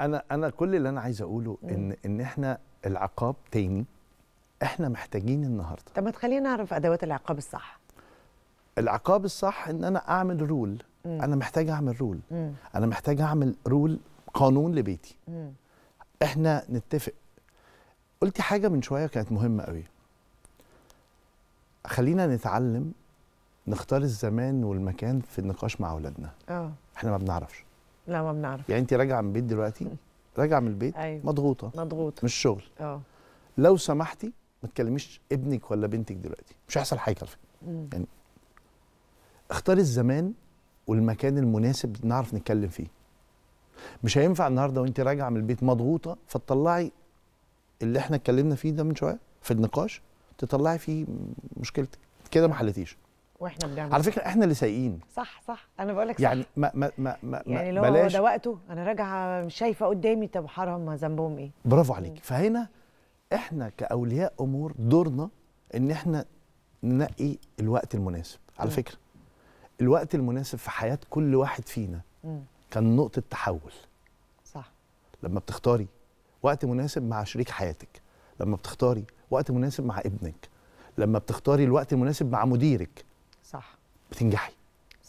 انا انا كل اللي انا عايز اقوله ان ان احنا العقاب تاني احنا محتاجين النهارده طب ما تخلينا نعرف ادوات العقاب الصح العقاب الصح ان انا اعمل رول مم. انا محتاج اعمل رول مم. انا محتاج اعمل رول قانون لبيتي مم. احنا نتفق قلتي حاجه من شويه كانت مهمه قوي خلينا نتعلم نختار الزمان والمكان في النقاش مع اولادنا اه احنا ما بنعرفش لا ما بنعرف يعني انت راجعه من البيت دلوقتي راجعه من البيت أيوة. مضغوطه مضغوطه مش شغل اه لو سمحتي ما تكلميش ابنك ولا بنتك دلوقتي مش هيحصل حاجه على فكره يعني اختاري الزمان والمكان المناسب نعرف نتكلم فيه مش هينفع النهارده وانت راجعه من البيت مضغوطه فتطلعي اللي احنا اتكلمنا فيه ده من شويه في النقاش تطلعي فيه مشكلتك كده ما حلتيش واحنا بنعمل على فكره احنا اللي سايقين صح صح انا بقول لك يعني ما ما ما ما يعني لو بلاش ده وقته انا راجعه مش شايفه قدامي طب حرام ذنبهم ايه برافو عليك فهنا احنا كاولياء امور دورنا ان احنا ننقي الوقت المناسب على فكره الوقت المناسب في حياه كل واحد فينا كان نقطه تحول صح لما بتختاري وقت مناسب مع شريك حياتك لما بتختاري وقت مناسب مع ابنك لما بتختاري الوقت المناسب مع مديرك صح بتنجحي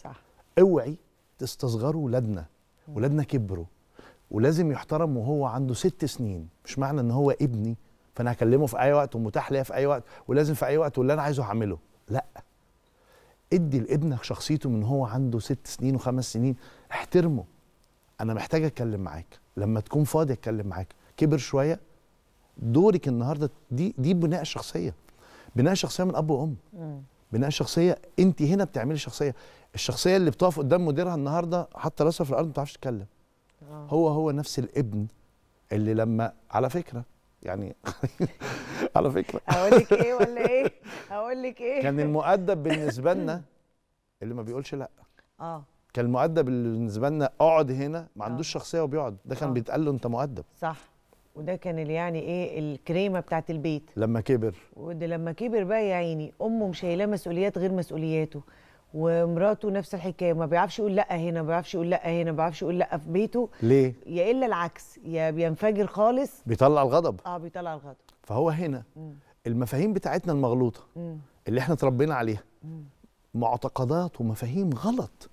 صح اوعي تستصغروا ولادنا ولادنا كبروا ولازم يحترم وهو عنده ست سنين مش معنى ان هو ابني فانا هكلمه في اي وقت ومتاح ليا في اي وقت ولازم في اي وقت واللي انا عايزه هعمله لا ادي لابنك شخصيته من هو عنده ست سنين وخمس سنين احترمه انا محتاج اتكلم معاك لما تكون فاضي اتكلم معاك كبر شويه دورك النهارده دي دي بناء الشخصيه بناء الشخصيه من اب وام بناء شخصيه انت هنا بتعملي شخصيه الشخصيه اللي بتقف قدام مديرها النهارده حاطه راسها في الارض ما بتعرفش تتكلم آه. هو هو نفس الابن اللي لما على فكره يعني على فكره هقول لك ايه ولا ايه هقول لك ايه كان المؤدب بالنسبه لنا اللي ما بيقولش لا اه كان المؤدب اللي بالنسبه لنا اقعد هنا ما عندوش آه. شخصيه وبيقعد ده كان آه. بيتقال له انت مؤدب صح وده كان اللي يعني ايه الكريمه بتاعت البيت لما كبر وده لما كبر بقى يا عيني امه مش شايلاه مسؤوليات غير مسؤولياته ومراته نفس الحكايه ما بيعرفش يقول لا هنا ما بيعرفش يقول لا هنا ما بيعرفش يقول لا في بيته ليه يا الا العكس يا بينفجر خالص بيطلع الغضب اه بيطلع الغضب فهو هنا مم. المفاهيم بتاعتنا المغلوطه مم. اللي احنا اتربينا عليها مم. معتقدات ومفاهيم غلط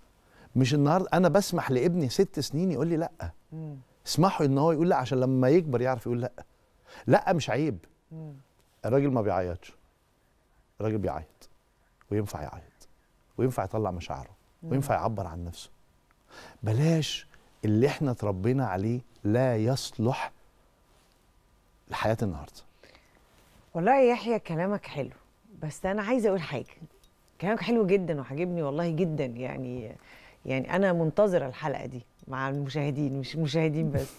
مش النهارده انا بسمح لابني ست سنين يقول لي لا مم. اسمحوا ان هو يقول لا عشان لما يكبر يعرف يقول لا لا مش عيب الراجل ما بيعيطش الراجل بيعيط وينفع يعيط وينفع يطلع مشاعره وينفع يعبر عن نفسه بلاش اللي احنا اتربينا عليه لا يصلح لحياه النهارده والله يا يحيى كلامك حلو بس انا عايزه اقول حاجه كلامك حلو جدا وعاجبني والله جدا يعني يعني انا منتظره الحلقه دي مع المشاهدين مش المشاهدين بس